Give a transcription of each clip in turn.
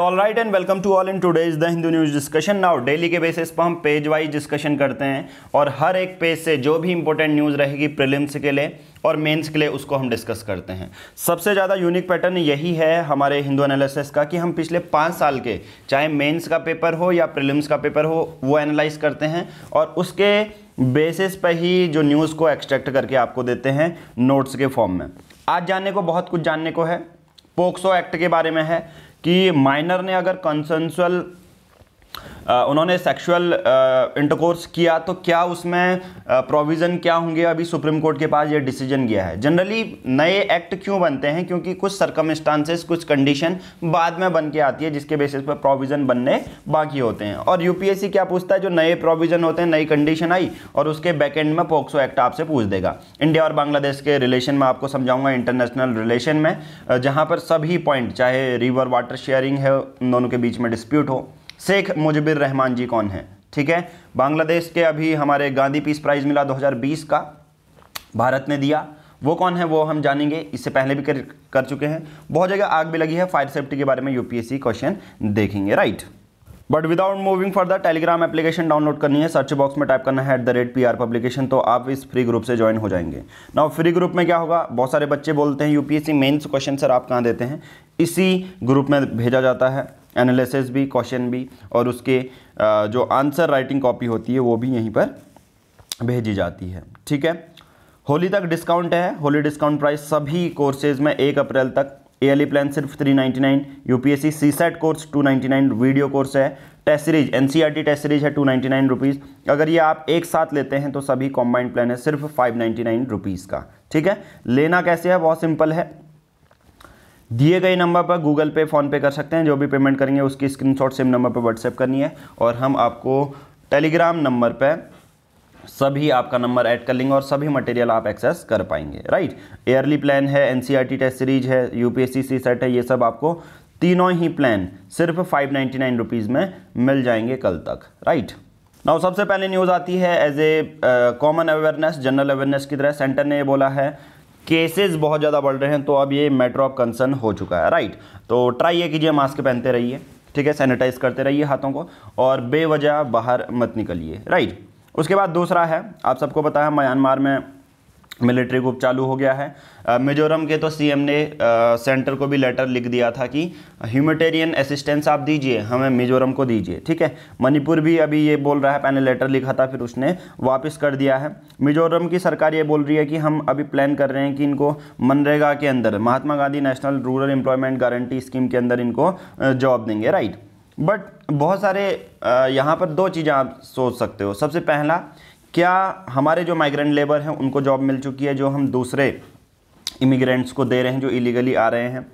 All right and welcome to all in today's the Hindu news discussion now daily के basis पर हम page wise discussion करते हैं और हर एक पेज से जो भी इंपॉर्टेंट न्यूज़ रहेगी प्रिलिम्स के लिए और मेंस के लिए उसको हम डिस्कस करते हैं सबसे ज़्यादा यूनिक पैटर्न यही है हमारे हिंदू एनालिसिस का कि हम पिछले पाँच साल के चाहे मेंस का पेपर हो या प्रिलिम्स का पेपर हो वो एनालाइज करते हैं और उसके बेसिस पर ही जो न्यूज़ को एक्सट्रैक्ट करके आपको देते हैं नोट्स के फॉर्म में आज जानने को बहुत कुछ जानने को है पोक्सो एक्ट के बारे में है कि माइनर ने अगर कंसेंसुअल उन्होंने सेक्सुअल इंटरकोर्स किया तो क्या उसमें प्रोविज़न क्या होंगे अभी सुप्रीम कोर्ट के पास ये डिसीजन गया है जनरली नए एक्ट क्यों बनते हैं क्योंकि कुछ सर्कमस्टांसेस कुछ कंडीशन बाद में बन के आती है जिसके बेसिस पर प्रोविज़न बनने बाकी होते हैं और यूपीएससी क्या पूछता है जो नए प्रोविज़न होते हैं नई कंडीशन आई और उसके बैकेंड में पोक्सो एक्ट आपसे पूछ देगा इंडिया और बांग्लादेश के रिलेशन में आपको समझाऊंगा इंटरनेशनल रिलेशन में जहाँ पर सभी पॉइंट चाहे रिवर वाटर शेयरिंग है दोनों के बीच में डिस्प्यूट हो शेख मुजबिर रहमान जी कौन हैं ठीक है बांग्लादेश के अभी हमारे गांधी पीस प्राइज़ मिला 2020 का भारत ने दिया वो कौन है वो हम जानेंगे इससे पहले भी कर, कर चुके हैं बहुत जगह आग भी लगी है फायर सेफ्टी के बारे में यूपीएससी क्वेश्चन देखेंगे right but without moving for the Telegram application download करनी है सर्च बॉक्स में टाइप करना है at the rate P R publication तो आप इस फ्री ग्रुप से ज्वाइन हो जाएंगे ना फ्री ग्रुप में क्या होगा बहुत सारे बच्चे बोलते हैं यूपीएससी मेंस क्वेश्चन सर आप कहाँ देते हैं इसी ग्रुप में भेजा जाता है एनालिसिस भी क्वेश्चन भी और उसके जो आंसर राइटिंग कॉपी होती है वो भी यहीं पर भेजी जाती है ठीक है होली तक डिस्काउंट है होली डिस्काउंट प्राइस सभी कोर्सेज में एक अप्रैल तक एल प्लान e सिर्फ 399 UPSC CSAT course 299 video course है test series T test series है टू नाइन्टी नाइन रुपीज़ अगर ये आप एक साथ लेते हैं तो सभी कॉम्बाइंड प्लान है सिर्फ फाइव नाइन्टी नाइन रुपीज़ का ठीक है लेना कैसे है बहुत सिंपल है दिए गए नंबर पर गूगल पे फोन पे कर सकते हैं जो भी पेमेंट करेंगे उसकी स्क्रीनशॉट सेम नंबर पर व्हाट्सएप करनी है और हम आपको टेलीग्राम नंबर पर सभी आपका नंबर ऐड कर लेंगे और सभी मटेरियल आप एक्सेस कर पाएंगे राइट एयरली प्लान है एनसीईआरटी टेस्ट सीरीज है यूपीएससी सी सेट है ये सब आपको तीनों ही प्लान सिर्फ फाइव नाइन्टी नाइन रुपीज़ में मिल जाएंगे कल तक राइट नाउ सबसे पहले न्यूज़ आती है as a common awareness general awareness की तरह सेंटर ने ये बोला है केसेस बहुत ज़्यादा बढ़ रहे हैं तो अब ये मैटर ऑफ कंसर्न हो चुका है राइट तो ट्राई ये कीजिए मास्क पहनते रहिए ठीक है सैनिटाइज करते रहिए हाथों को और बेवजह बाहर मत निकलिए राइट उसके बाद दूसरा है आप सबको पता है म्यांमार में मिलिट्री ग्रुप चालू हो गया है मिजोरम के तो सीएम ने आ, सेंटर को भी लेटर लिख दिया था कि ह्यूमेटेरियन असिस्टेंस आप दीजिए हमें मिजोरम को दीजिए ठीक है मणिपुर भी अभी ये बोल रहा है पहले लेटर लिखा था फिर उसने वापस कर दिया है मिजोरम की सरकार ये बोल रही है कि हम अभी प्लान कर रहे हैं कि इनको मनरेगा के अंदर Mahatma Gandhi national rural employment guarantee scheme के अंदर इनको जॉब देंगे राइट बट बहुत सारे यहाँ पर दो चीज़ें आप सोच सकते हो सबसे पहला क्या हमारे जो माइग्रेंट लेबर हैं उनको जॉब मिल चुकी है जो हम दूसरे इमिग्रेंट्स को दे रहे हैं जो इलीगली आ रहे हैं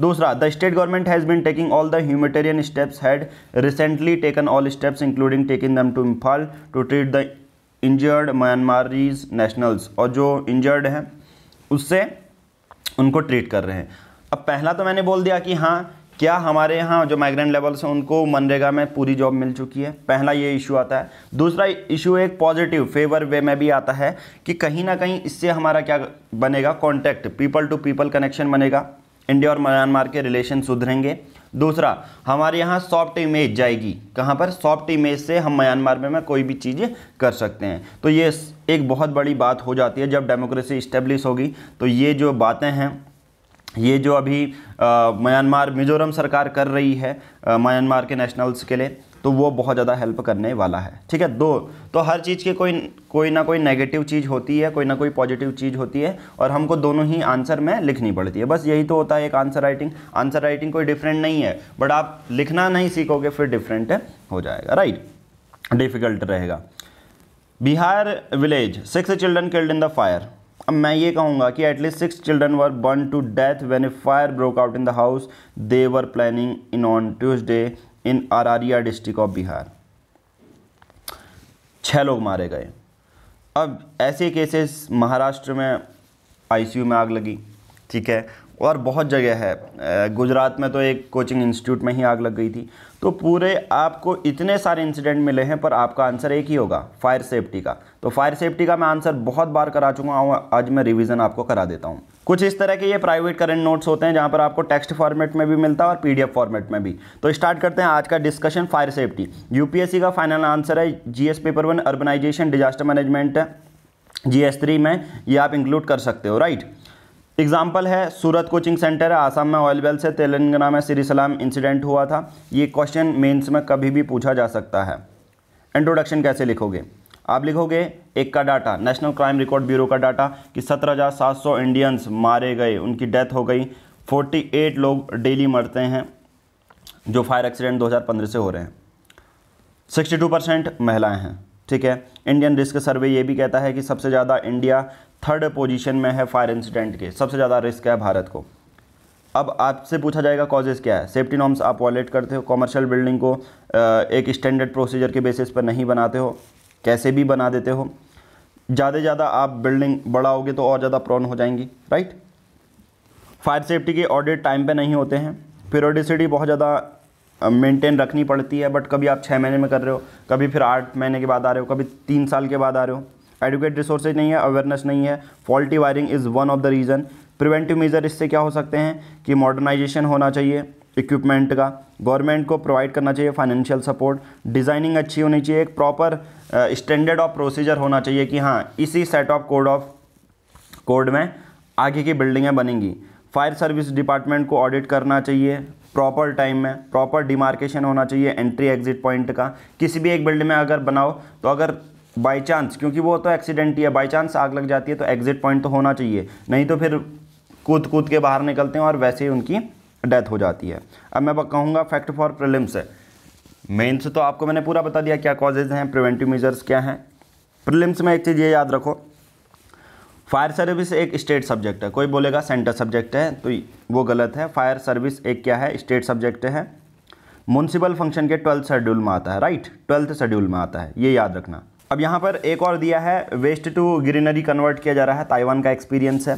दूसरा the state government has been taking all the humanitarian steps had recently taken all steps including taking them to Imphal to treat the injured Myanmarese nationals और जो इंजर्ड हैं उससे उनको ट्रीट कर रहे हैं अब पहला तो मैंने बोल दिया कि हाँ क्या हमारे यहाँ जो माइग्रेंट लेवल्स हैं उनको मनरेगा में पूरी जॉब मिल चुकी है पहला ये इशू आता है दूसरा इशू एक पॉजिटिव फेवर वे में भी आता है कि कहीं ना कहीं इससे हमारा क्या बनेगा contact people to people connection बनेगा इंडिया और म्यांमार के रिलेशन सुधरेंगे दूसरा हमारे यहाँ सॉफ्ट इमेज जाएगी कहाँ पर सॉफ्ट इमेज से हम म्यांमार में, में कोई भी चीज़ें कर सकते हैं तो ये एक बहुत बड़ी बात हो जाती है जब डेमोक्रेसी इस्टेब्लिश होगी तो ये जो बातें हैं ये जो अभी म्यांमार मिजोरम सरकार कर रही है म्यांमार के नेशनल्स के लिए तो वो बहुत ज़्यादा हेल्प करने वाला है ठीक है दो तो हर चीज़ की कोई कोई ना कोई नेगेटिव चीज़ होती है कोई ना कोई पॉजिटिव चीज़ होती है और हमको दोनों ही आंसर में लिखनी पड़ती है बस यही तो होता है एक आंसर राइटिंग आंसर राइटिंग कोई डिफरेंट नहीं है बट आप लिखना नहीं सीखोगे फिर डिफरेंट हो जाएगा राइट डिफ़िकल्ट रहेगा Bihar village six children killed in the fire अब मैं ये कहूँगा कि at least six children were burn to death when a fire broke out in the house they were planning in on Tuesday in Araria district of Bihar छः लोग मारे गए अब ऐसे केसेस महाराष्ट्र में आईसीयू में आग लगी ठीक है और बहुत जगह है गुजरात में तो एक कोचिंग इंस्टीट्यूट में ही आग लग गई थी तो पूरे आपको इतने सारे इंसिडेंट मिले हैं पर आपका आंसर एक ही होगा फायर सेफ्टी का तो फायर सेफ्टी का मैं आंसर बहुत बार करा चुका हूँ आज मैं रिवीजन आपको करा देता हूँ कुछ इस तरह के ये प्राइवेट करंट नोट्स होते हैं जहाँ पर आपको टेक्स्ट फॉर्मेट में भी मिलता है और पीडीएफ फॉर्मेट में भी तो स्टार्ट करते हैं आज का डिस्कशन फायर सेफ्टी यूपीएससी का फाइनल आंसर है GS paper one urbanisation disaster management है जी एस थ्री में ये आप इंक्लूड कर सकते हो राइट एग्जाम्पल है सूरत कोचिंग सेंटर है आसाम में ऑयल वेल से तेलंगाना में श्री सलाम इंसिडेंट हुआ था ये क्वेश्चन मेंस में कभी भी पूछा जा सकता है इंट्रोडक्शन कैसे लिखोगे आप लिखोगे एक का data national crime record bureau का डाटा कि 17,700 इंडियंस मारे गए उनकी डेथ हो गई 48 लोग डेली मरते हैं जो फायर एक्सीडेंट दो से हो रहे हैं सिक्सटी परसेंट महिलाएँ हैं ठीक है इंडियन रिस्क सर्वे ये भी कहता है कि सबसे ज़्यादा इंडिया थर्ड पोजीशन में है फायर इंसिडेंट के सबसे ज़्यादा रिस्क है भारत को अब आपसे पूछा जाएगा कॉजेज़ क्या है सेफ्टी नॉर्म्स आप वॉलेट करते हो कॉमर्शियल बिल्डिंग को एक स्टैंडर्ड प्रोसीजर के बेसिस पर नहीं बनाते हो कैसे भी बना देते हो ज़्यादा ज़्यादा आप बिल्डिंग बढ़ाओगे तो और ज़्यादा प्रॉन हो जाएंगी राइट फायर सेफ्टी के ऑडिट टाइम पे नहीं होते हैं पीरियोडिसिटी बहुत ज़्यादा मेंटेन रखनी पड़ती है बट कभी आप छः महीने में कर रहे हो कभी फिर आठ महीने के बाद आ रहे हो कभी तीन साल के बाद आ रहे हो एडुकेट रिसोर्सेज नहीं है अवेयरनेस नहीं है faulty wiring is one of the reason preventive measure इससे क्या हो सकते हैं कि मॉडर्नाइजेशन होना चाहिए इक्विपमेंट का गवर्नमेंट को प्रोवाइड करना चाहिए फाइनेंशियल सपोर्ट डिज़ाइनिंग अच्छी होनी चाहिए एक प्रॉपर स्टैंडर्ड ऑफ प्रोसीजर होना चाहिए कि हाँ इसी set of code of code में आगे की बिल्डिंगें बनेंगी फायर सर्विस डिपार्टमेंट को ऑडिट करना चाहिए प्रॉपर टाइम में प्रॉपर डिमार्केशन होना चाहिए एंट्री एग्जिट पॉइंट का किसी भी एक बिल्डिंग में अगर बनाओ तो अगर बाई चांस क्योंकि वो तो एक्सीडेंट ही है बाई चांस आग लग जाती है तो एग्जिट पॉइंट तो होना चाहिए नहीं तो फिर कूद कूद के बाहर निकलते हैं और वैसे ही उनकी डेथ हो जाती है अब मैं कहूँगा फैक्ट फॉर प्रिलिम्स है मेन्स तो आपको मैंने पूरा बता दिया क्या कॉजेज़ हैं प्रिवेंटिव मेजर्स क्या हैं प्रिलिम्स में एक चीज़ ये याद रखो फायर सर्विस एक स्टेट सब्जेक्ट है कोई बोलेगा सेंटर सब्जेक्ट है तो वो गलत है फायर सर्विस एक क्या है स्टेट सब्जेक्ट है म्यूनसिपल फंक्शन के ट्वेल्थ शेड्यूल में आता है राइट ट्वेल्थ शेड्यूल में आता है ये याद रखना अब यहाँ पर एक और दिया है वेस्ट टू ग्रीनरी कन्वर्ट किया जा रहा है ताइवान का एक्सपीरियंस है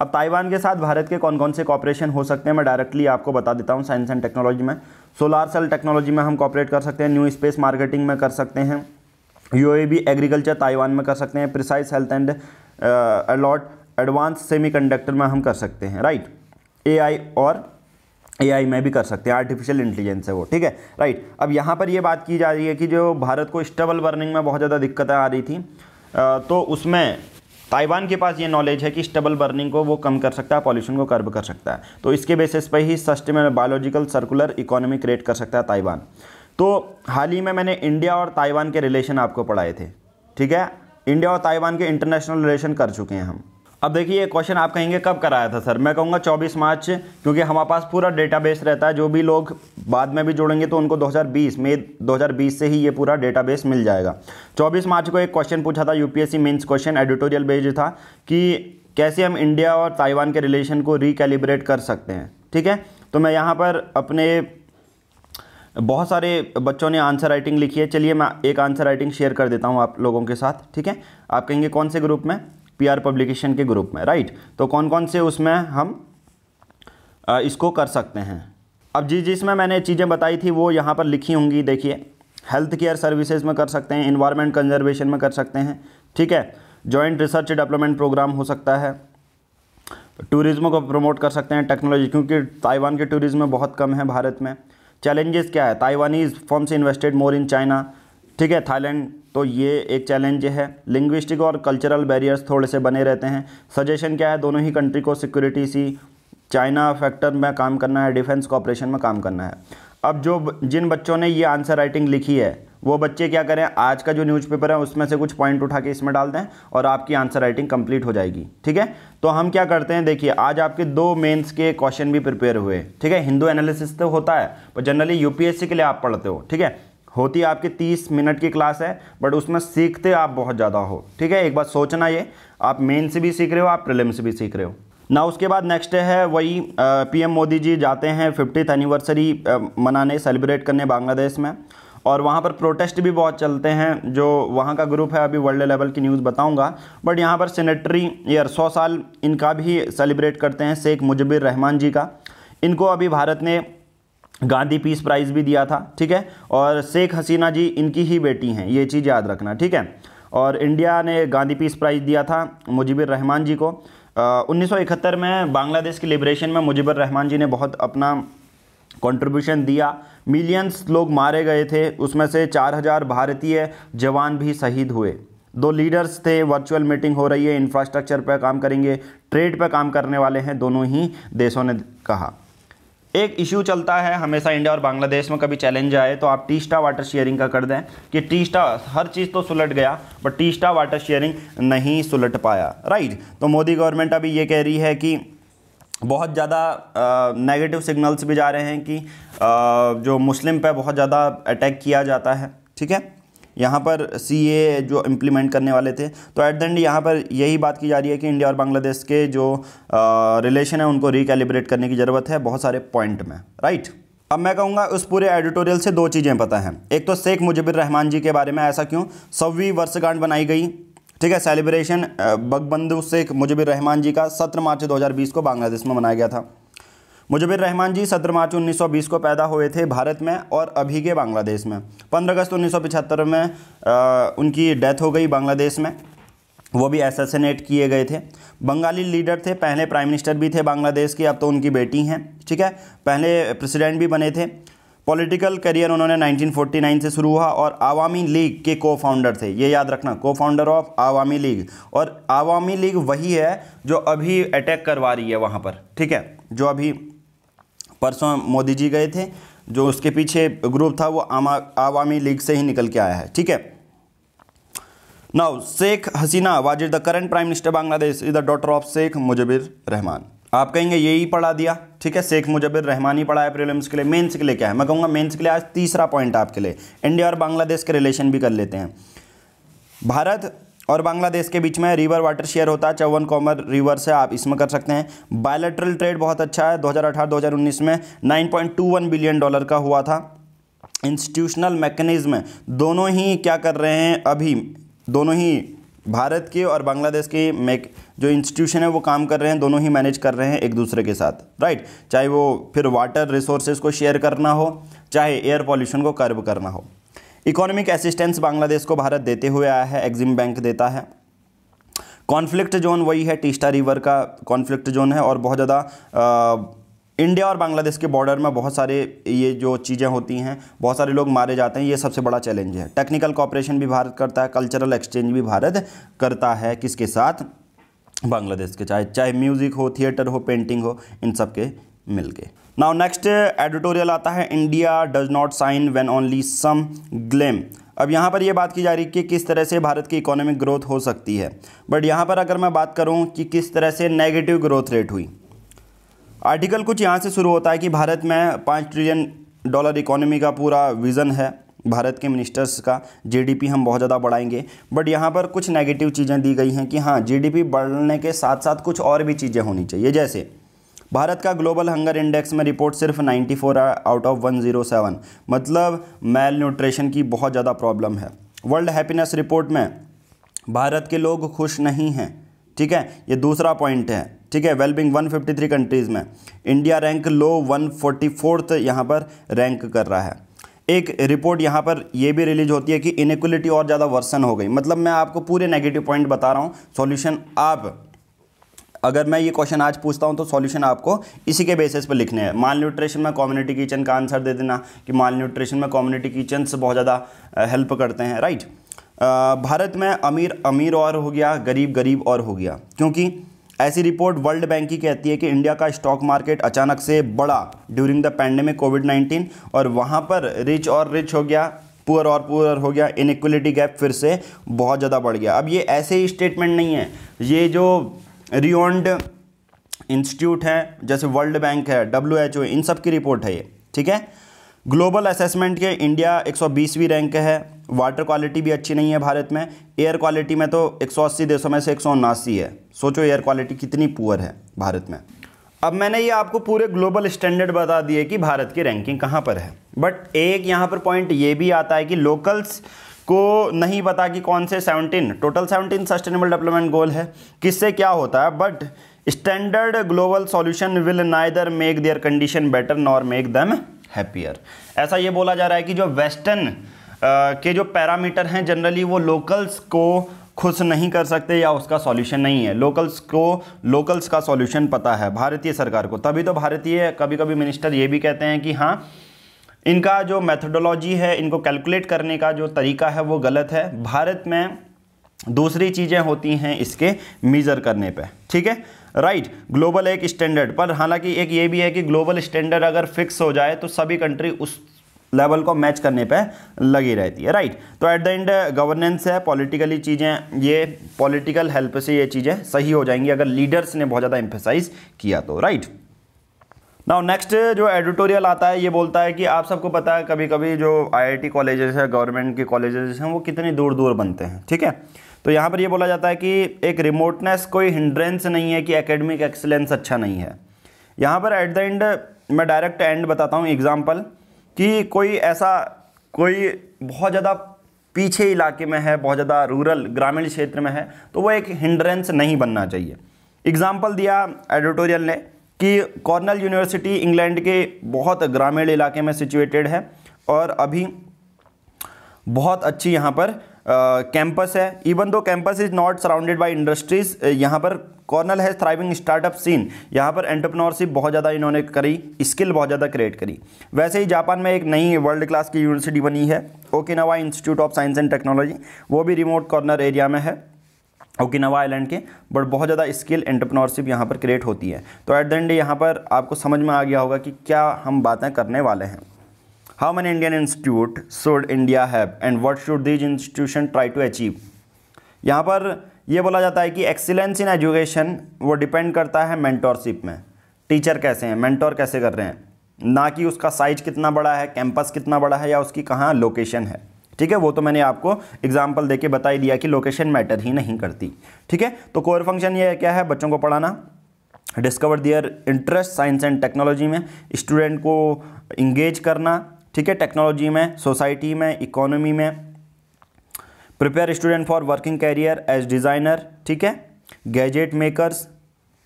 अब ताइवान के साथ भारत के कौन कौन से कॉपरेशन हो सकते हैं मैं डायरेक्टली आपको बता देता हूँ साइंस एंड टेक्नोलॉजी में सोलार सेल टेक्नोलॉजी में हम कॉपरेट कर सकते हैं न्यू स्पेस मार्केटिंग में कर सकते हैं यू एग्रीकल्चर ताइवान में कर सकते हैं precise health and a lot advance semiconductor में हम कर सकते हैं राइट एआई और एआई में भी कर सकते हैं आर्टिफिशियल इंटेलिजेंस है वो ठीक है राइट अब यहाँ पर ये बात की जा रही है कि जो भारत को स्टबल बर्निंग में बहुत ज़्यादा दिक्कतें आ रही थी तो उसमें ताइवान के पास ये नॉलेज है कि स्टबल बर्निंग को वो कम कर सकता है पॉल्यूशन को कर्ब कर सकता है तो इसके बेसिस पर ही sustainable biological circular economy create कर सकता है ताइवान तो हाल ही में मैंने इंडिया और ताइवान के रिलेशन आपको पढ़ाए थे ठीक है इंडिया और ताइवान के इंटरनेशनल रिलेशन कर चुके हैं हम अब देखिए ये क्वेश्चन आप कहेंगे कब कराया था सर मैं कहूँगा 24 मार्च क्योंकि हमारे पास पूरा डेटाबेस रहता है जो भी लोग बाद में भी जुड़ेंगे तो उनको 2020 में 2020 से ही ये पूरा डेटाबेस मिल जाएगा 24 मार्च को एक क्वेश्चन पूछा था UPSC mains question editorial based था कि कैसे हम इंडिया और ताइवान के रिलेशन को रिकेलिब्रेट कर सकते हैं ठीक है तो मैं यहाँ पर अपने बहुत सारे बच्चों ने आंसर राइटिंग लिखी है चलिए मैं एक आंसर राइटिंग शेयर कर देता हूँ आप लोगों के साथ ठीक है आप कहेंगे कौन से ग्रुप में पीआर पब्लिकेशन के ग्रुप में राइट तो कौन कौन से उसमें हम इसको कर सकते हैं अब जी जिसमें मैंने चीज़ें बताई थी वो यहाँ पर लिखी होंगी देखिए हेल्थ केयर सर्विसेज में कर सकते हैं इन्वायरमेंट कंजर्वेशन में कर सकते हैं ठीक है जॉइंट रिसर्च डेवलपमेंट प्रोग्राम हो सकता है टूरिज़्म को प्रमोट कर सकते हैं टेक्नोलॉजी क्योंकि ताइवान के टूरिज़्म में बहुत कम है भारत में चैलेंजेस क्या है Taiwanese firms invested more in China ठीक है थाईलैंड तो ये एक चैलेंज है लिंग्विस्टिक और कल्चरल बैरियर्स थोड़े से बने रहते हैं सजेशन क्या है दोनों ही कंट्री को सिक्योरिटी सी चाइना फैक्टर में काम करना है डिफेंस कॉपरेशन में काम करना है अब जो जिन बच्चों ने ये आंसर राइटिंग लिखी है वो बच्चे क्या करें आज का जो न्यूज़पेपर है उसमें से कुछ पॉइंट उठा के इसमें डाल दें और आपकी आंसर राइटिंग कंप्लीट हो जाएगी ठीक है तो हम क्या करते हैं देखिए आज आपके दो मेंस के क्वेश्चन भी प्रिपेयर हुए ठीक है हिंदू एनालिसिस तो होता है पर जनरली यूपीएससी के लिए आप पढ़ते हो ठीक है होती आपकी तीस मिनट की क्लास है बट उसमें सीखते आप बहुत ज़्यादा हो ठीक है एक बार सोचना ये आप मेन से भी सीख रहे हो आप प्रिलिम्स से भी सीख रहे हो ना उसके बाद नेक्स्ट है वही पीएम मोदी जी जाते हैं फिफ्टीथ एनिवर्सरी मनाने सेलिब्रेट करने बांग्लादेश में और वहाँ पर प्रोटेस्ट भी बहुत चलते हैं जो वहाँ का ग्रुप है अभी वर्ल्ड लेवल की न्यूज़ बताऊँगा बट यहाँ पर सेनेटरी ईयर सौ साल इनका भी सेलिब्रेट करते हैं शेख मुजबिर रहमान जी का इनको अभी भारत ने गांधी पीस प्राइज़ भी दिया था ठीक है और शेख हसीना जी इनकी ही बेटी हैं ये चीज़ याद रखना ठीक है और इंडिया ने गांधी पीस प्राइज़ दिया था मुजिबर रहमान जी को उन्नीस में बांग्लादेश की लिब्रेशन में मुजिबर रहमान जी ने बहुत अपना कंट्रीब्यूशन दिया मिलियंस लोग मारे गए थे उसमें से 4000 भारतीय जवान भी शहीद हुए दो लीडर्स थे वर्चुअल मीटिंग हो रही है इंफ्रास्ट्रक्चर पर काम करेंगे ट्रेड पर काम करने वाले हैं दोनों ही देशों ने कहा एक इशू चलता है हमेशा इंडिया और बांग्लादेश में कभी चैलेंज आए तो आप टीस्टा वाटर शेयरिंग का कर दें कि टीस्टा हर चीज़ तो सुलट गया बट टीस्टा वाटर शेयरिंग नहीं सुलट पाया राइट तो मोदी गवर्नमेंट अभी ये कह रही है कि बहुत ज़्यादा नेगेटिव सिग्नल्स भी जा रहे हैं कि आ, जो मुस्लिम पे बहुत ज़्यादा अटैक किया जाता है ठीक है यहाँ पर सी ए जो इम्प्लीमेंट करने वाले थे तो एट द एंड यहाँ पर यही बात की जा रही है कि इंडिया और बांग्लादेश के जो रिलेशन है उनको रिकेलिब्रेट करने की ज़रूरत है बहुत सारे पॉइंट में राइट अब मैं कहूँगा उस पूरे एडिटोरियल से दो चीज़ें पता हैं एक तो शेख मुजबिर रहमान जी के बारे में ऐसा क्यों सौवीं वर्षगांठ बनाई गई ठीक है सेलिब्रेशन बगबंधु शेख मुजबिर रहमान जी का सत्रह मार्च 2020 को बांग्लादेश में मनाया गया था मुजबिर रहमान जी सत्रह मार्च 1920 को पैदा हुए थे भारत में और अभी के बांग्लादेश में 15 अगस्त 1975 में आ, उनकी डेथ हो गई बांग्लादेश में वो भी एसेसिनेट किए गए थे बंगाली लीडर थे पहले प्राइम मिनिस्टर भी थे बांग्लादेश के अब तो उनकी बेटी हैं ठीक है पहले प्रेसिडेंट भी बने थे पॉलिटिकल करियर उन्होंने 1949 से शुरू हुआ और आवामी लीग के को फाउंडर थे ये याद रखना को फाउंडर ऑफ आवामी लीग और आवामी लीग वही है जो अभी अटैक करवा रही है वहाँ पर ठीक है जो अभी परसों मोदी जी गए थे जो उसके पीछे ग्रुप था वो आवामी लीग से ही निकल के आया है ठीक है now Sheikh Hasina was is the current prime minister Bangladesh is the daughter of Sheikh Mujibur Rahman आप कहेंगे यही पढ़ा दिया ठीक है शेख मुजबिर रहमानी पढ़ाया प्रीलिम्स के लिए मेंस के लिए क्या है मैं कहूँगा मेंस के लिए आज तीसरा पॉइंट आपके लिए इंडिया और बांग्लादेश के रिलेशन भी कर लेते हैं भारत और बांग्लादेश के बीच में रिवर वाटर शेयर होता है चौवन कॉमर रिवर से आप इसमें कर सकते हैं बायोलेट्रल ट्रेड बहुत अच्छा है 2018-2019 में 9.21 बिलियन डॉलर का हुआ था इंस्टीट्यूशनल मैकेनिज्म दोनों ही क्या कर रहे हैं अभी दोनों ही भारत के और बांग्लादेश के मैके जो इंस्टीट्यूशन है वो काम कर रहे हैं दोनों ही मैनेज कर रहे हैं एक दूसरे के साथ राइट चाहे वो फिर वाटर रिसोर्सेज को शेयर करना हो चाहे एयर पॉल्यूशन को कर्ब करना हो इकोनॉमिक असिस्टेंस बांग्लादेश को भारत देते हुए आया है एग्जिम बैंक देता है कॉन्फ्लिक्ट जोन वही है टीस्टा रिवर का कॉन्फ्लिक्ट जोन है और बहुत ज़्यादा इंडिया और बांग्लादेश के बॉर्डर में बहुत सारे ये जो चीज़ें होती हैं बहुत सारे लोग मारे जाते हैं ये सबसे बड़ा चैलेंज है टेक्निकल कॉपरेशन भी भारत करता है कल्चरल एक्सचेंज भी भारत करता है किसके साथ बांग्लादेश के चाहे चाहे म्यूज़िक हो थिएटर हो पेंटिंग हो इन सब के मिल के नाउ नेक्स्ट एडिटोरियल आता है India does not shine when only some gleam अब यहाँ पर यह बात की जा रही है कि किस तरह से भारत की इकोनॉमिक ग्रोथ हो सकती है बट यहाँ पर अगर मैं बात करूँ कि किस तरह से नेगेटिव ग्रोथ रेट हुई आर्टिकल कुछ यहाँ से शुरू होता है कि भारत में पाँच ट्रिलियन डॉलर इकोनॉमी का पूरा विज़न है भारत के मिनिस्टर्स का जीडीपी हम बहुत ज़्यादा बढ़ाएंगे बट यहाँ पर कुछ नेगेटिव चीज़ें दी गई हैं कि हाँ जीडीपी बढ़ने के साथ साथ कुछ और भी चीज़ें होनी चाहिए जैसे भारत का ग्लोबल हंगर इंडेक्स में रिपोर्ट सिर्फ 94 आउट ऑफ 107 मतलब मेल न्यूट्रिशन की बहुत ज़्यादा प्रॉब्लम है वर्ल्ड हैप्पीनेस रिपोर्ट में भारत के लोग खुश नहीं हैं ठीक है ये दूसरा पॉइंट है ठीक है वेलबिंग 153 कंट्रीज़ में India rank low one forty यहाँ पर रैंक कर रहा है एक रिपोर्ट यहाँ पर यह भी रिलीज होती है कि इनक्वलिटी और ज़्यादा वर्सन हो गई मतलब मैं आपको पूरे नेगेटिव पॉइंट बता रहा हूँ सॉल्यूशन आप अगर मैं ये क्वेश्चन आज पूछता हूँ तो सॉल्यूशन आपको इसी के बेसिस पर लिखने हैं माल न्यूट्रिशन में कम्युनिटी किचन का आंसर दे देना कि माल न्यूट्रिशन में कम्युनिटी किचन से बहुत ज़्यादा हेल्प करते हैं राइट भारत में अमीर अमीर और हो गया गरीब गरीब और हो गया क्योंकि ऐसी रिपोर्ट वर्ल्ड बैंक की कहती है कि इंडिया का स्टॉक मार्केट अचानक से बढ़ा ड्यूरिंग द पैंडेमिक कोविड 19 और वहाँ पर रिच और रिच हो गया पुअर और पुअर हो गया इनक्वलिटी गैप फिर से बहुत ज़्यादा बढ़ गया अब ये ऐसे ही स्टेटमेंट नहीं है ये जो रियोन्ड इंस्टीट्यूट है जैसे वर्ल्ड बैंक है डब्ल्यू इन सब की रिपोर्ट है ये ठीक है ग्लोबल असेसमेंट के इंडिया 120वीं रैंक के है वाटर क्वालिटी भी अच्छी नहीं है भारत में एयर क्वालिटी में तो 180 देशों में से एक है सोचो एयर क्वालिटी कितनी पुअर है भारत में अब मैंने ये आपको पूरे ग्लोबल स्टैंडर्ड बता दिए कि भारत की रैंकिंग कहाँ पर है बट एक यहाँ पर पॉइंट ये भी आता है कि लोकल्स को नहीं पता कि कौन से 17 टोटल 17 सस्टेनेबल डेवलपमेंट गोल है किससे क्या होता है but standard global solution will neither make their condition better nor make them happier ऐसा ये बोला जा रहा है कि जो वेस्टर्न के जो पैरामीटर हैं जनरली वो लोकल्स को खुश नहीं कर सकते या उसका सॉल्यूशन नहीं है लोकल्स को लोकल्स का सॉल्यूशन पता है भारतीय सरकार को तभी तो भारतीय कभी कभी मिनिस्टर ये भी कहते हैं कि हाँ इनका जो मेथडोलॉजी है इनको कैलकुलेट करने का जो तरीका है वो गलत है भारत में दूसरी चीज़ें होती हैं इसके मीज़र करने पे ठीक है राइट ग्लोबल एक स्टैंडर्ड पर हालांकि एक ये भी है कि ग्लोबल स्टैंडर्ड अगर फिक्स हो जाए तो सभी कंट्री उस लेवल को मैच करने पे लगी रहती है राइट तो एट द एंड गवर्नेंस है पॉलिटिकली चीज़ें ये पॉलिटिकल हेल्प से ये चीज़ें सही हो जाएंगी अगर लीडर्स ने बहुत ज़्यादा एम्फेसाइज किया तो राइट ना नेक्स्ट जो एडिटोरियल आता है ये बोलता है कि आप सबको पता है कभी कभी जो आईआईटी कॉलेजेस है गवर्नमेंट के कॉलेजेस हैं वो कितनी दूर दूर बनते हैं ठीक है तो यहाँ पर ये बोला जाता है कि एक रिमोटनेस कोई हिंड्रेंस नहीं है कि एकेडमिक एक्सीलेंस अच्छा नहीं है यहाँ पर एट द एंड मैं डायरेक्ट एंड बताता हूँ एग्ज़ाम्पल कि कोई ऐसा कोई बहुत ज़्यादा पीछे इलाके में है बहुत ज़्यादा रूरल ग्रामीण क्षेत्र में है तो वो एक हिंड्रेंस नहीं बनना चाहिए एग्ज़ाम्पल दिया एडिटोरियल ने कि कॉर्नल यूनिवर्सिटी इंग्लैंड के बहुत ग्रामीण इलाके में सिचुएटेड है और अभी बहुत अच्छी यहाँ पर कैंपस है even though campus is not surrounded by industries यहाँ पर कॉर्नल है थ्राइविंग स्टार्टअप सीन यहाँ पर एंटरप्रनोरशिप बहुत ज़्यादा इन्होंने करी स्किल बहुत ज़्यादा क्रिएट करी वैसे ही जापान में एक नई वर्ल्ड क्लास की यूनिवर्सिटी बनी है Okinawa institute of science and technology वो भी रिमोट कॉर्नर एरिया में है ओकिनावा आइलैंड के बट बहुत ज़्यादा स्किल एंटरप्रेन्योरशिप यहाँ पर क्रिएट होती है तो एट द एंड यहाँ पर आपको समझ में आ गया होगा कि क्या हम बातें करने वाले हैं how man Indian institute should India have and what should these institution try to achieve यहाँ पर यह बोला जाता है कि एक्सीलेंस इन एजुकेशन वो डिपेंड करता है मैंटोरशिप में टीचर कैसे हैं मैंटोर कैसे कर रहे हैं ना कि उसका साइज कितना बड़ा है कैंपस कितना बड़ा है या उसकी कहाँ लोकेशन है ठीक है वो तो मैंने आपको एग्जाम्पल देके बता ही दिया कि लोकेशन मैटर ही नहीं करती ठीक है तो कोर फंक्शन ये क्या है बच्चों को पढ़ाना discover their interest science and technology में स्टूडेंट को इंगेज करना ठीक है टेक्नोलॉजी में सोसाइटी में इकोनॉमी में prepare student for working career as designer ठीक है gadget makers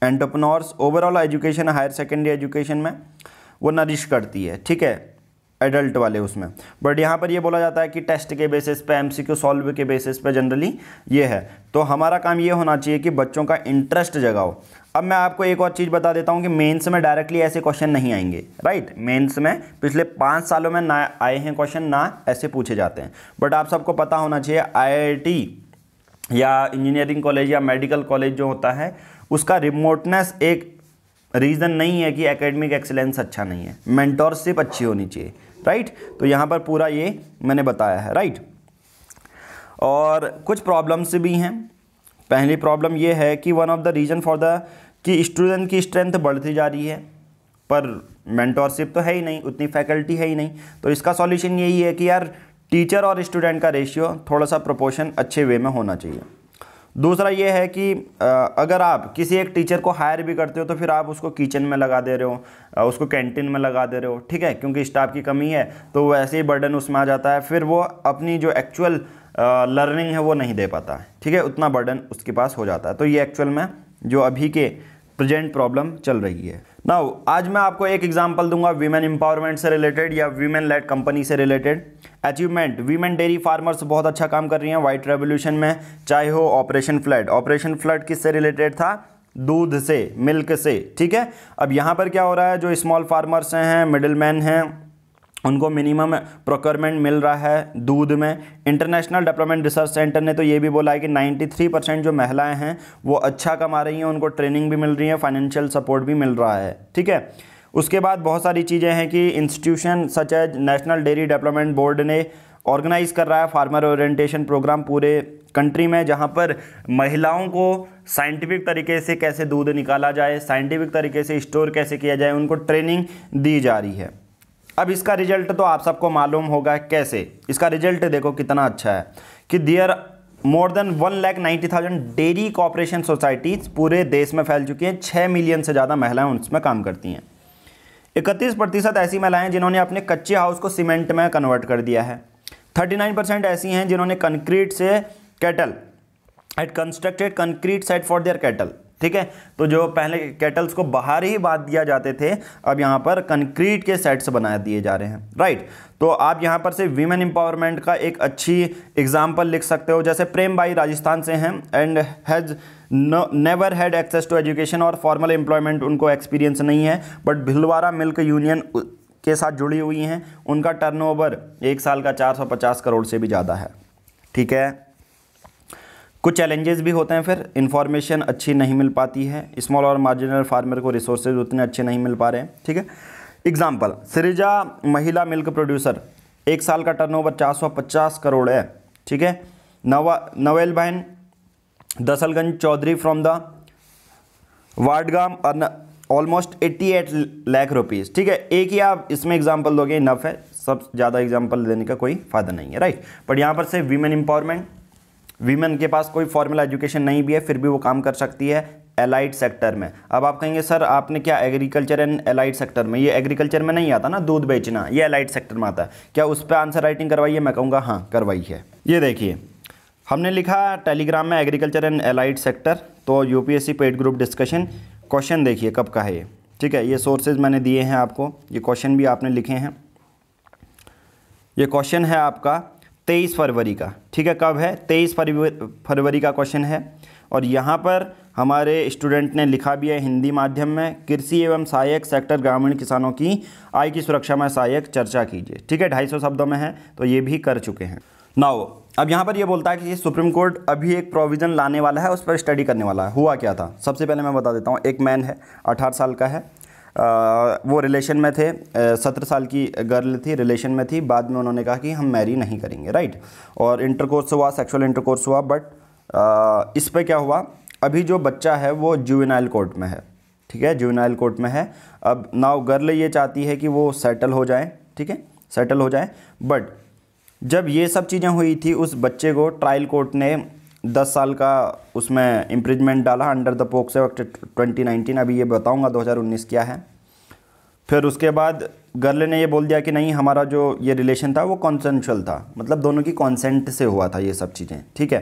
entrepreneurs overall education higher secondary education में वो नरिश करती है ठीक है एडल्ट वाले उसमें बट यहाँ पर ये बोला जाता है कि टेस्ट के बेसिस पे एमसीक्यू सॉल्व के बेसिस पे जनरली ये है तो हमारा काम ये होना चाहिए कि बच्चों का इंटरेस्ट जगाओ अब मैं आपको एक और चीज़ बता देता हूँ कि मेंस में डायरेक्टली ऐसे क्वेश्चन नहीं आएंगे राइट मेंस में पिछले पाँच सालों में ना आए हैं क्वेश्चन ना ऐसे पूछे जाते हैं बट आप सबको पता होना चाहिए आई या इंजीनियरिंग कॉलेज या मेडिकल कॉलेज जो होता है उसका रिमोटनेस एक रीज़न नहीं है कि एकेडमिक एक्सेलेंस अच्छा नहीं है मेंटोरशिप अच्छी होनी चाहिए राइट तो यहाँ पर पूरा ये मैंने बताया है राइट और कुछ प्रॉब्लम्स भी हैं पहली प्रॉब्लम ये है कि one of the reason for the कि स्टूडेंट की स्ट्रेंथ बढ़ती जा रही है पर मेंटोरशिप तो है ही नहीं उतनी फैकल्टी है ही नहीं तो इसका सॉल्यूशन यही है कि यार टीचर और स्टूडेंट का रेशियो थोड़ा सा प्रोपोर्शन अच्छे वे में होना चाहिए दूसरा ये है कि अगर आप किसी एक टीचर को हायर भी करते हो तो फिर आप उसको किचन में लगा दे रहे हो उसको कैंटीन में लगा दे रहे हो ठीक है क्योंकि स्टाफ की कमी है तो वैसे ही बर्डन उसमें आ जाता है फिर वो अपनी जो एक्चुअल लर्निंग है वो नहीं दे पाता है ठीक है उतना बर्डन उसके पास हो जाता है तो ये एक्चुअल में जो अभी के प्रजेंट प्रॉब्लम चल रही है नाउ आज मैं आपको एक एग्जांपल दूंगा वीमेन एम्पावरमेंट से रिलेटेड या वीमेन लेड कंपनी से related achievement women dairy farmers बहुत अच्छा काम कर रही हैं वाइट रेवोल्यूशन में चाहे हो ऑपरेशन फ्लड ऑपरेशन फ्लड किससे रिलेटेड था दूध से मिल्क से ठीक है अब यहाँ पर क्या हो रहा है जो स्मॉल फार्मर्स हैं मिडिल मैन हैं उनको मिनिमम प्रोक्योरमेंट मिल रहा है दूध में इंटरनेशनल डेवलपमेंट रिसर्च सेंटर ने तो ये भी बोला है कि 93 परसेंट जो महिलाएं हैं वो अच्छा कमा रही हैं उनको ट्रेनिंग भी मिल रही है फाइनेंशियल सपोर्ट भी मिल रहा है ठीक है उसके बाद बहुत सारी चीज़ें हैं कि institution such as national dairy development board ने ऑर्गेनाइज़ कर रहा है फार्मर ओरिएंटेशन प्रोग्राम पूरे कंट्री में जहाँ पर महिलाओं को साइंटिफिक तरीके से कैसे दूध निकाला जाए साइंटिफिक तरीके से स्टोर कैसे किया जाए उनको ट्रेनिंग दी जा रही है अब इसका रिजल्ट तो आप सबको मालूम होगा कैसे इसका रिजल्ट देखो कितना अच्छा है कि there more than one lakh ninety thousand dairy cooperation societies पूरे देश में फैल चुकी हैं छः मिलियन से ज़्यादा महिलाएं उसमें काम करती हैं इकतीस प्रतिशत ऐसी महिलाएं जिन्होंने अपने कच्चे हाउस को सीमेंट में कन्वर्ट कर दिया है थर्टी नाइन परसेंट ऐसी हैं जिन्होंने कंक्रीट से cattle at constructed concrete shed for their cattle ठीक है तो जो पहले कैटल्स को बाहर ही बांध दिया जाते थे अब यहाँ पर कंक्रीट के सेट्स बना दिए जा रहे हैं राइट तो आप यहाँ पर से वीमेन एम्पावरमेंट का एक अच्छी एग्जाम्पल लिख सकते हो जैसे प्रेम बाई राजस्थान से हैं and has never had access to education और फॉर्मल एम्प्लॉयमेंट उनको एक्सपीरियंस नहीं है बट भिलवाड़ा मिल्क यूनियन के साथ जुड़ी हुई हैं उनका टर्नओवर एक साल का 450 करोड़ से भी ज़्यादा है ठीक है कुछ चैलेंजेस भी होते हैं फिर इन्फॉर्मेशन अच्छी नहीं मिल पाती है स्मॉल और मार्जिनल फार्मर को रिसोर्सेज उतने अच्छे नहीं मिल पा रहे हैं ठीक है एग्जाम्पल सिरिजा महिला मिल्क प्रोड्यूसर एक साल का टर्नओवर 450 करोड़ है ठीक है नवा नवेल बहन दसलगंज Chaudhary from the Vadgam earn almost 88 lakh rupees ठीक है एक ही आप इसमें एग्जाम्पल दोगे नफ है सब ज़्यादा एग्जाम्पल देने का कोई फ़ायदा नहीं है राइट बट यहाँ पर से वीमेन एम्पावरमेंट वीमेन के पास कोई फॉर्मल एजुकेशन नहीं भी है फिर भी वो काम कर सकती है एलाइड सेक्टर में अब आप कहेंगे सर आपने क्या एग्रीकल्चर एंड एलाइड सेक्टर में ये एग्रीकल्चर में नहीं आता ना दूध बेचना ये एलाइड सेक्टर में आता है क्या उस पर आंसर राइटिंग करवाइए मैं कहूँगा हाँ करवाई है ये देखिए हमने लिखा टेलीग्राम में एग्रीकल्चर एंड एलाइड सेक्टर तो U P paid group discussion question देखिए कब का है ये ठीक है ये सोर्सेज मैंने दिए हैं आपको ये क्वेश्चन भी आपने लिखे हैं ये क्वेश्चन है आपका तेईस फरवरी का ठीक है कब है तेईस फरवरी का क्वेश्चन है और यहाँ पर हमारे स्टूडेंट ने लिखा भी है हिंदी माध्यम में कृषि एवं सहायक सेक्टर ग्रामीण किसानों की आय की सुरक्षा में सहायक चर्चा कीजिए ठीक है ढाई सौ शब्दों में है तो ये भी कर चुके हैं नाओ अब यहाँ पर यह बोलता है कि सुप्रीम कोर्ट अभी एक प्रोविज़न लाने वाला है उस पर स्टडी करने वाला है हुआ क्या था सबसे पहले मैं बता देता हूँ एक मैन है अठारह साल का है वो रिलेशन में थे सत्रह साल की गर्ल थी रिलेशन में थी बाद में उन्होंने कहा कि हम मैरी नहीं करेंगे राइट और इंटरकोर्स हुआ सेक्सुअल इंटरकोर्स हुआ बट इस पर क्या हुआ अभी जो बच्चा है वो जुवेनाइल कोर्ट में है ठीक है जुवेनाइल कोर्ट में है अब नाउ गर्ल ये चाहती है कि वो सेटल हो जाए ठीक है सेटल हो जाए बट जब ये सब चीज़ें हुई थी उस बच्चे को ट्रायल कोर्ट ने दस साल का उसमें इम्प्रिजमेंट डाला under the POCSO act twenty nineteen अभी ये बताऊंगा 2019 क्या है फिर उसके बाद गर्ल ने ये बोल दिया कि नहीं हमारा जो ये रिलेशन था वो कॉन्सेंशुअल था मतलब दोनों की कॉन्सेंट से हुआ था ये सब चीज़ें ठीक है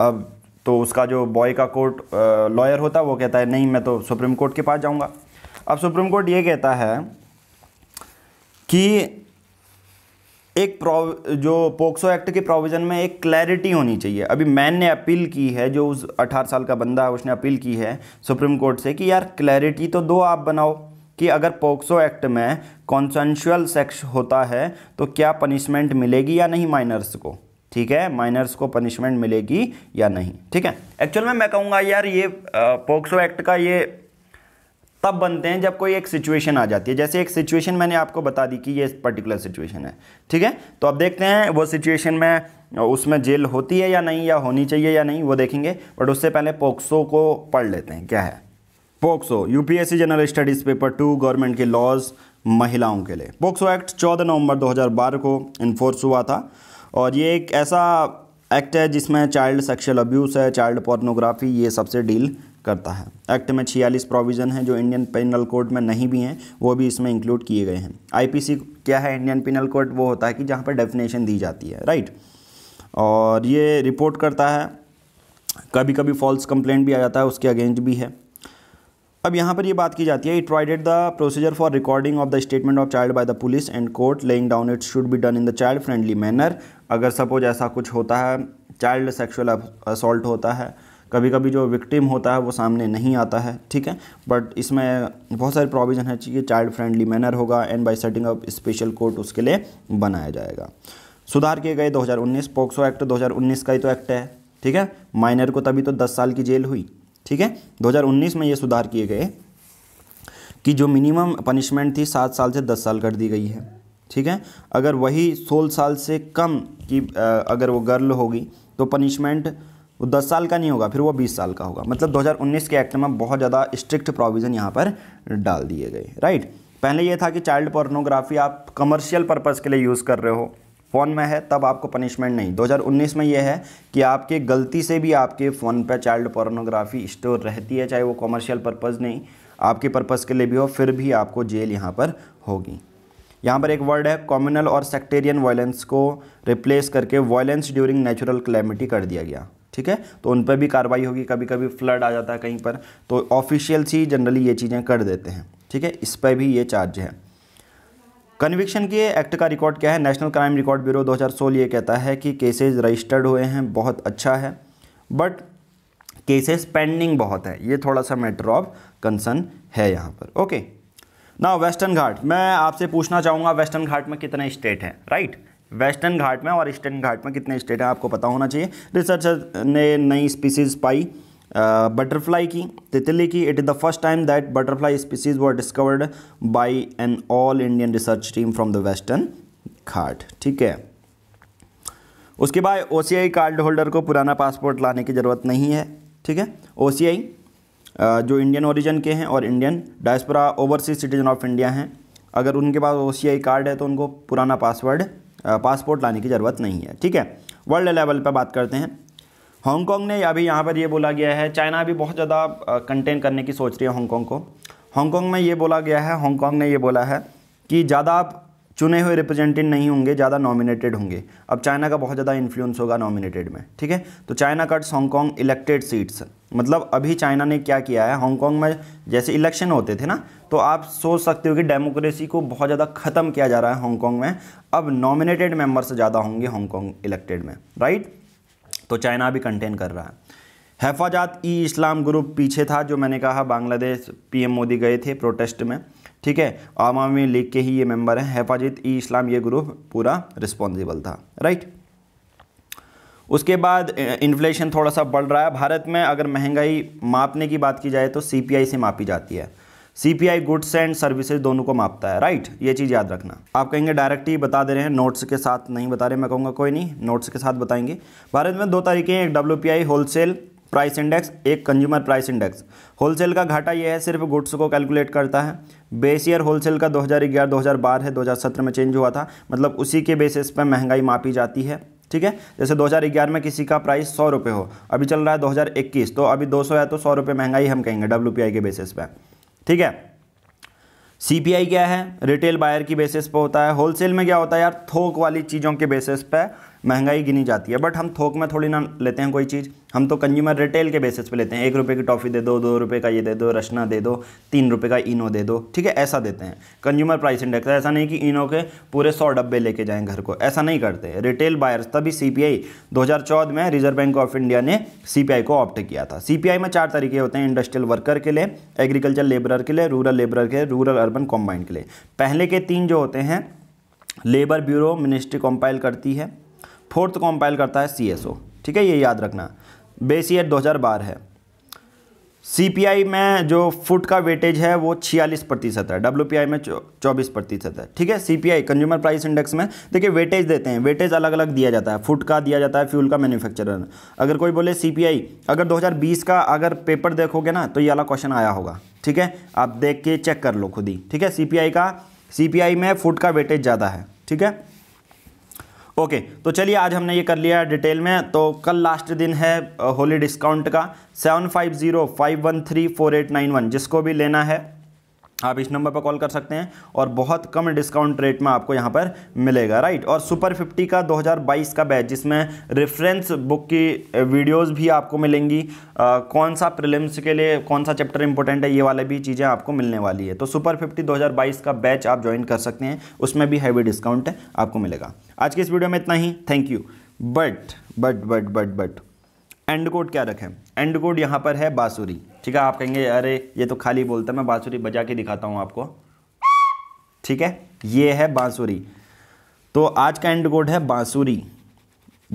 अब तो उसका जो बॉय का कोर्ट लॉयर होता वो कहता है नहीं मैं तो सुप्रीम कोर्ट के पास जाऊँगा अब सुप्रीम कोर्ट ये कहता है कि एक जो पोक्सो एक्ट के प्रोविज़न में एक क्लैरिटी होनी चाहिए अभी मैन ने अपील की है जो उस अठारह साल का बंदा है उसने अपील की है सुप्रीम कोर्ट से कि यार क्लैरिटी तो दो आप बनाओ कि अगर पोक्सो एक्ट में कॉन्सेंशुअल सेक्स होता है तो क्या पनिशमेंट मिलेगी या नहीं माइनर्स को ठीक है माइनर्स को पनिशमेंट मिलेगी या नहीं ठीक है एक्चुअल में मैं कहूँगा यार ये पोक्सो एक्ट का ये तब बनते हैं जब कोई एक सिचुएशन आ जाती है जैसे एक सिचुएशन मैंने आपको बता दी कि ये पर्टिकुलर सिचुएशन है ठीक है तो अब देखते हैं वो सिचुएशन में उसमें जेल होती है या नहीं या होनी चाहिए या नहीं वो देखेंगे बट उससे पहले पोक्सो को पढ़ लेते हैं क्या है POCSO UPSC general studies paper two government के लॉज महिलाओं के लिए पोक्सो एक्ट 14 नवंबर 2012 को इन्फोर्स हुआ था और ये एक ऐसा एक्ट है जिसमें चाइल्ड सेक्शुअल अब्यूज़ है चाइल्ड पोर्नोग्राफी ये सबसे डील करता है एक्ट में छियालीस प्रोविज़न है जो इंडियन पेनल कोड में नहीं भी हैं वो भी इसमें इंक्लूड किए गए हैं आईपीसी क्या है इंडियन पेनल कोड वो होता है कि जहाँ पर डेफिनेशन दी जाती है राइट और ये रिपोर्ट करता है कभी कभी फॉल्स कंप्लेंट भी आ जाता है उसके अगेंस्ट भी है अब यहाँ पर ये बात की जाती है it provided the procedure for recording of the statement of child by the police and court laying down it should be done in the child friendly manner अगर सपोज ऐसा कुछ होता है चाइल्ड सेक्शुअल असॉल्ट होता है कभी कभी जो विक्टिम होता है वो सामने नहीं आता है ठीक है बट इसमें बहुत सारे प्रोविज़न है चाहिए चाइल्ड फ्रेंडली मैनर होगा and by setting up special court उसके लिए बनाया जाएगा सुधार किए गए 2019 पोक्सो एक्ट 2019 का ही तो एक्ट है ठीक है माइनर को तभी तो 10 साल की जेल हुई ठीक है 2019 में ये सुधार किए गए कि जो मिनिमम पनिशमेंट थी सात साल से दस साल कर दी गई है ठीक है अगर वही सोलह साल से कम की अगर वो गर्ल होगी तो पनिशमेंट वो दस साल का नहीं होगा फिर वो बीस साल का होगा मतलब 2019 के एक्ट में बहुत ज़्यादा स्ट्रिक्ट प्रोविज़न यहाँ पर डाल दिए गए राइट पहले ये था कि चाइल्ड पोर्नोग्राफी आप कमर्शियल पर्पज़ के लिए यूज़ कर रहे हो फ़ोन में है तब आपको पनिशमेंट नहीं 2019 में यह है कि आपके गलती से भी आपके फ़ोन पर चाइल्ड पोर्नोग्राफी स्टोर रहती है चाहे वो कॉमर्शियल पर्पज़ नहीं आपके पर्पज़ के लिए भी हो फिर भी आपको जेल यहाँ पर होगी यहाँ पर एक वर्ड है कॉम्यूनल और सेक्टेरियन वायलेंस को रिप्लेस करके वायलेंस ड्यूरिंग नेचुरल क्लेमिटी कर दिया गया ठीक है तो उन पर भी कार्रवाई होगी कभी कभी फ्लड आ जाता है कहीं पर तो ऑफिशियल सी जनरली ये चीज़ें कर देते हैं ठीक है इस पर भी ये चार्ज है कन्विक्शन के एक्ट का रिकॉर्ड क्या है नेशनल क्राइम रिकॉर्ड ब्यूरो 2016 ये कहता है कि केसेस रजिस्टर्ड हुए हैं बहुत अच्छा है बट केसेस पेंडिंग बहुत है ये थोड़ा सा मैटर ऑफ कंसर्न है यहाँ पर ओके ना वेस्टर्न घाट मैं आपसे पूछना चाहूँगा वेस्टर्न घाट में कितने स्टेट हैं राइट right? वेस्टर्न घाट में और ईस्टर्न घाट में कितने स्टेट हैं आपको पता होना चाहिए रिसर्चर ने नई स्पीसीज पाई बटरफ्लाई की तितली की it is the first time that butterfly species were discovered by an all Indian research team from the Western Ghat ठीक है उसके बाद ओ कार्ड होल्डर को पुराना पासपोर्ट लाने की ज़रूरत नहीं है ठीक है ओ जो इंडियन ओरिजिन के हैं और Indian diaspora overseas citizen of India हैं अगर उनके पास ओ कार्ड है तो उनको पुराना पासवर्ड पासपोर्ट लाने की ज़रूरत नहीं है ठीक है वर्ल्ड लेवल पर बात करते हैं हांगकॉन्ग ने अभी यहाँ पर ये बोला गया है चाइना भी बहुत ज़्यादा कंटेन करने की सोच रही है हांगकॉन्ग को हांगकॉन्ग में ये बोला गया है हांगकॉन्ग ने ये बोला है कि ज़्यादा आप चुने हुए रिप्रेजेंटेटिव नहीं होंगे ज़्यादा नॉमिनेटेड होंगे अब चाइना का बहुत ज़्यादा इन्फ्लुएंस होगा नॉमिनेटेड में ठीक है तो China cuts Hong Kong elected seats मतलब अभी चाइना ने क्या किया है हांगकांग में जैसे इलेक्शन होते थे ना तो आप सोच सकते हो कि डेमोक्रेसी को बहुत ज़्यादा ख़त्म किया जा रहा है हांगकांग में अब नॉमिनेटेड मेम्बर से ज़्यादा होंगे हांगकांग इलेक्टेड में राइट तो चाइना भी कंटेन कर रहा है हेफाजात ई इस्लाम ग्रुप पीछे था जो मैंने कहा बांग्लादेश पी मोदी गए थे प्रोटेस्ट में ठीक है आवामी लीग के ही ये मेंबर हैं हेफाजत ई इस्लाम ये ग्रुप पूरा रिस्पॉन्सिबल था राइट उसके बाद इन्फ्लेशन थोड़ा सा बढ़ रहा है भारत में अगर महंगाई मापने की बात की जाए तो सी से मापी जाती है C P I goods and services दोनों को मापता है राइट ये चीज़ याद रखना आप कहेंगे डायरेक्ट ही बता दे रहे हैं नोट्स के साथ नहीं बता रहे मैं कहूँगा कोई नहीं नोट्स के साथ बताएंगे भारत में दो तरीके हैं एक W P I wholesale price index एक कंज्यूमर प्राइस इंडेक्स होलसेल का घाटा यह है सिर्फ गुड्स को कैलकुलेट करता है बेस ईयर होलसेल का 2011-2012 है 2017 में चेंज हुआ था मतलब उसी के बेसिस पर महंगाई मापी जाती है ठीक है जैसे 2011 में किसी का प्राइस सौ रुपये हो अभी चल रहा है 2021 तो अभी 200 है तो सौ रुपये महंगाई हम कहेंगे डब्ल्यू के बेसिस पे ठीक है सी क्या है रिटेल बायर की बेसिस पे होता है होलसेल में क्या होता है यार थोक वाली चीज़ों के बेसिस पे महंगाई गिनी जाती है बट हम थोक में थोड़ी ना लेते हैं कोई चीज़ हम तो कंज्यूमर रिटेल के बेसिस पे लेते हैं एक रुपये की टॉफ़ी दे दो दो रुपये का ये दे दो रशना दे दो तीन रुपये का इनो दे दो ठीक है ऐसा देते हैं कंज्यूमर प्राइस इंडेक्स ऐसा नहीं कि इनो के पूरे सौ डब्बे लेके जाएँ घर को ऐसा नहीं करते रिटेल बायर्स तभी सी पी आई में रिजर्व बैंक ऑफ इंडिया ने सी पी आई को ऑप्ट किया था सी पी आई में चार तरीके होते हैं इंडस्ट्रियल वर्कर के लिए एग्रीकल्चर लेबरर के लिए रूरल लेबरर के लिए रूरल अर्बन कॉम्बाइंड के लिए पहले के तीन जो होते हैं लेबर ब्यूरो मिनिस्ट्री कंपाइल करती है फोर्थ कंपाइल करता है सीएसओ ठीक है ये याद रखना बेस ईयर 2012 है सीपीआई में जो फुट का वेटेज है वो छियालीस प्रतिशत है डब्ल्यू में चौबीस प्रतिशत है ठीक है सीपीआई कंज्यूमर प्राइस इंडेक्स में देखिए वेटेज देते हैं वेटेज अलग अलग दिया जाता है फुट का दिया जाता है फ्यूल का मैन्युफैक्चरर अगर कोई बोले सीपीआई अगर 2020 का अगर पेपर देखोगे ना तो ये अला क्वेश्चन आया होगा ठीक है आप देख के चेक कर लो खुद ही ठीक है सी का सी में फुट का वेटेज ज़्यादा है ठीक है ओके तो चलिए आज हमने ये कर लिया डिटेल में तो कल लास्ट दिन है होली डिस्काउंट का seven five zero five one three four eight nine one जिसको भी लेना है आप इस नंबर पर कॉल कर सकते हैं और बहुत कम डिस्काउंट रेट में आपको यहाँ पर मिलेगा राइट और सुपर 50 का 2022 का बैच जिसमें रेफरेंस बुक की वीडियोस भी आपको मिलेंगी आ, कौन सा प्रिलिम्स के लिए कौन सा चैप्टर इंपॉर्टेंट है ये वाले भी चीज़ें आपको मिलने वाली है तो सुपर 50 2022 का बैच आप ज्वाइन कर सकते हैं उसमें भी हैवी डिस्काउंट है, आपको मिलेगा आज के इस वीडियो में इतना ही thank you but but but but but and code क्या रखें एंड कोड यहाँ पर है बाँसुरी ठीक है आप कहेंगे अरे ये तो खाली बोलता मैं बाँसुरी बजा के दिखाता हूँ आपको ठीक है ये है बाँसुरी तो आज का एंड कोड है बाँसुरी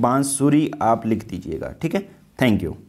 बाँसुरी आप लिख दीजिएगा ठीक है थैंक यू